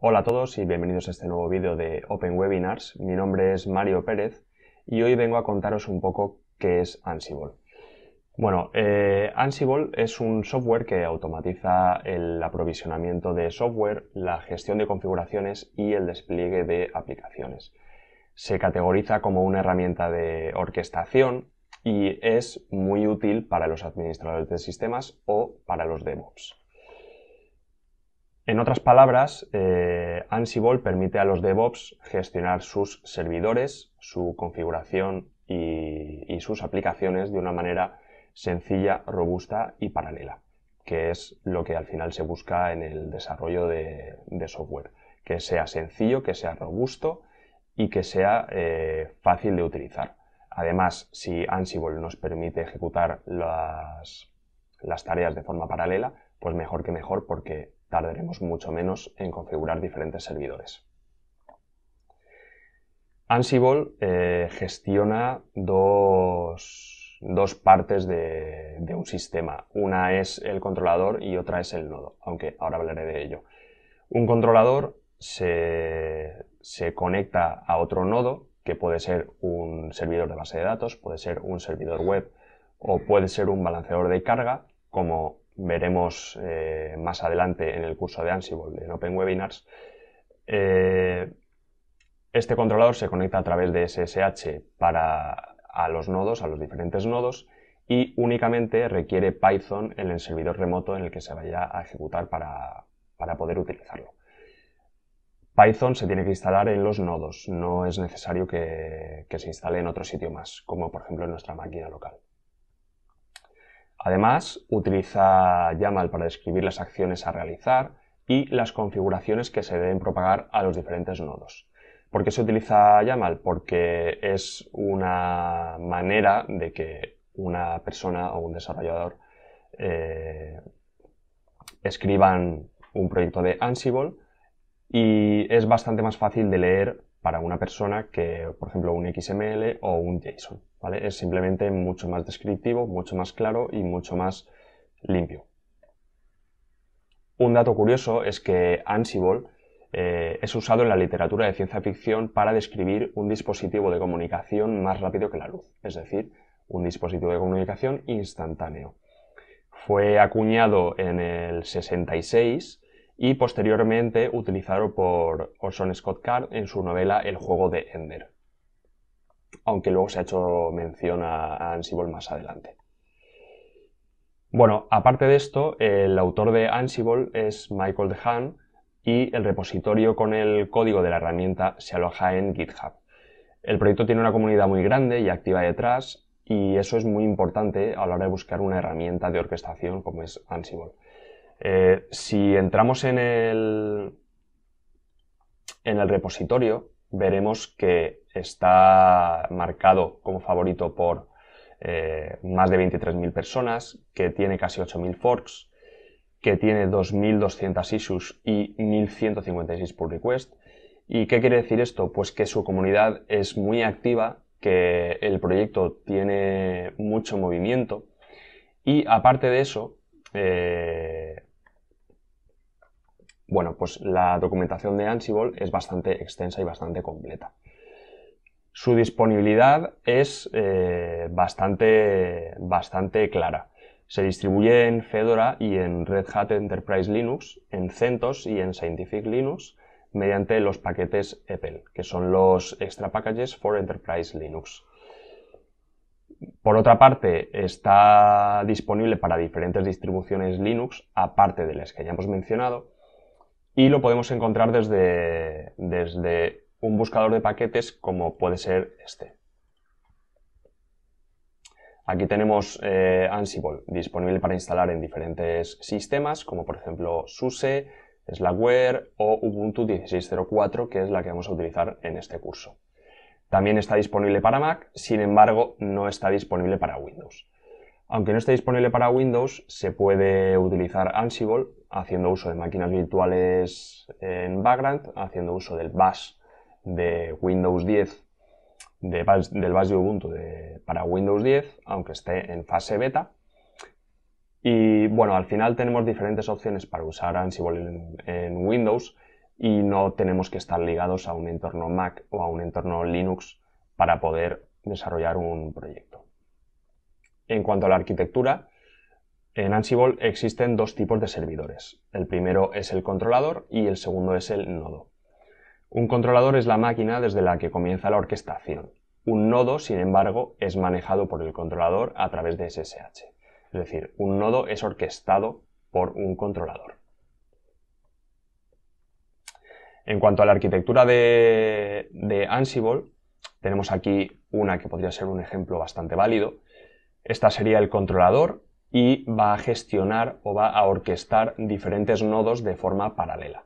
Hola a todos y bienvenidos a este nuevo vídeo de Open Webinars. Mi nombre es Mario Pérez y hoy vengo a contaros un poco qué es Ansible. Bueno, eh, Ansible es un software que automatiza el aprovisionamiento de software, la gestión de configuraciones y el despliegue de aplicaciones. Se categoriza como una herramienta de orquestación y es muy útil para los administradores de sistemas o para los DevOps. En otras palabras, eh, Ansible permite a los DevOps gestionar sus servidores, su configuración y, sus aplicaciones de una manera sencilla, robusta y paralela, que es lo que al final se busca en el desarrollo de, software, que sea sencillo, que sea robusto y que sea eh, fácil de utilizar. Además, si Ansible nos permite ejecutar las, las tareas de forma paralela, pues mejor que mejor porque tardaremos mucho menos en configurar diferentes servidores. Ansible eh, gestiona dos, partes de, un sistema. Una es el controlador y otra es el nodo, aunque ahora hablaré de ello. Un controlador se, se conecta a otro nodo, que puede ser un servidor de base de datos, puede ser un servidor web o puede ser un balanceador de carga, como veremos eh, más adelante en el curso de Ansible en Open Webinars, eh, este controlador se conecta a través de SSH para, a los nodos, a los diferentes nodos, y únicamente requiere Python en el servidor remoto en el que se vaya a ejecutar para, poder utilizarlo. Python se tiene que instalar en los nodos, no es necesario que se instale en otro sitio más, como por ejemplo en nuestra máquina local. Además, utiliza YAML para describir las acciones a realizar y las configuraciones que se deben propagar a los diferentes nodos. ¿Por qué se utiliza YAML? Porque es una manera de que una persona o un desarrollador eh, escriban un proyecto de Ansible y es bastante más fácil de leer para una persona que, por ejemplo, un XML o un JSON. ¿vale? Es simplemente mucho más descriptivo, mucho más claro y mucho más limpio. Un dato curioso es que Ansible eh, es usado en la literatura de ciencia ficción para describir un dispositivo de comunicación más rápido que la luz, es decir, un dispositivo de comunicación instantáneo. Fue acuñado en el 66 y posteriormente utilizado por Orson Scott Card en su novela El juego de Ender, aunque luego se ha hecho mención a, Ansible más adelante. Bueno, aparte de esto, el autor de Ansible es Michael DeHaan y el repositorio con el código de la herramienta se aloja en GitHub. El proyecto tiene una comunidad muy grande y activa detrás y eso es muy importante a la hora de buscar una herramienta de orquestación como es Ansible. Eh, si entramos en el, en el repositorio, veremos que está marcado como favorito por eh, más de 23.000 personas, que tiene casi 8.000 forks, que tiene 2.200 issues y 1.156 pull requests. ¿Y qué quiere decir esto? Pues que su comunidad es muy activa, que el proyecto tiene mucho movimiento y aparte de eso, eh, bueno, pues la documentación de Ansible es bastante extensa y bastante completa. Su disponibilidad es eh, bastante, bastante clara. Se distribuye en Fedora y en Red Hat Enterprise Linux, en CentOS y en Scientific Linux, mediante los paquetes Apple, que son los Extra Packages for Enterprise Linux. Por otra parte, está disponible para diferentes distribuciones Linux, aparte de las que ya hemos mencionado, y lo podemos encontrar desde, un buscador de paquetes como puede ser este. Aquí tenemos eh, Ansible disponible para instalar en diferentes sistemas, como por ejemplo SUSE, Slackware o Ubuntu 16.04, que es la que vamos a utilizar en este curso. También está disponible para Mac, sin embargo no está disponible para Windows. Aunque no esté disponible para Windows, se puede utilizar Ansible haciendo uso de máquinas virtuales en background, haciendo uso del bash de Windows 10, del bash de Ubuntu para Windows 10, aunque esté en fase beta. Y bueno, al final tenemos diferentes opciones para usar Ansible en Windows y no tenemos que estar ligados a un entorno Mac o a un entorno Linux para poder desarrollar un proyecto. En cuanto a la arquitectura, en Ansible existen dos tipos de servidores. El primero es el controlador y el segundo es el nodo. Un controlador es la máquina desde la que comienza la orquestación. Un nodo, sin embargo, es manejado por el controlador a través de SSH. Es decir, un nodo es orquestado por un controlador. En cuanto a la arquitectura de, de Ansible, tenemos aquí una que podría ser un ejemplo bastante válido, esta sería el controlador y va a gestionar o va a orquestar diferentes nodos de forma paralela.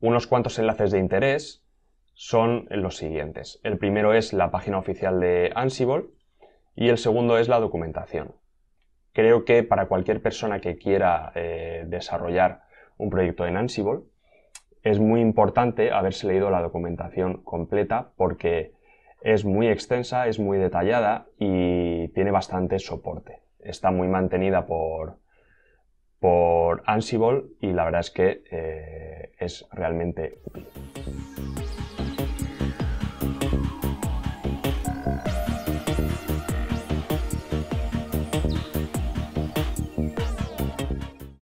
Unos cuantos enlaces de interés son los siguientes. El primero es la página oficial de Ansible y el segundo es la documentación. Creo que para cualquier persona que quiera eh, desarrollar un proyecto en Ansible es muy importante haberse leído la documentación completa porque es muy extensa, es muy detallada y tiene bastante soporte. Está muy mantenida por, por Ansible y la verdad es que eh, es realmente útil.